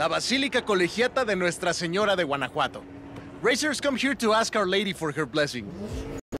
la Basílica Colegiata de Nuestra Señora de Guanajuato. Racers come here to ask Our Lady for her blessing.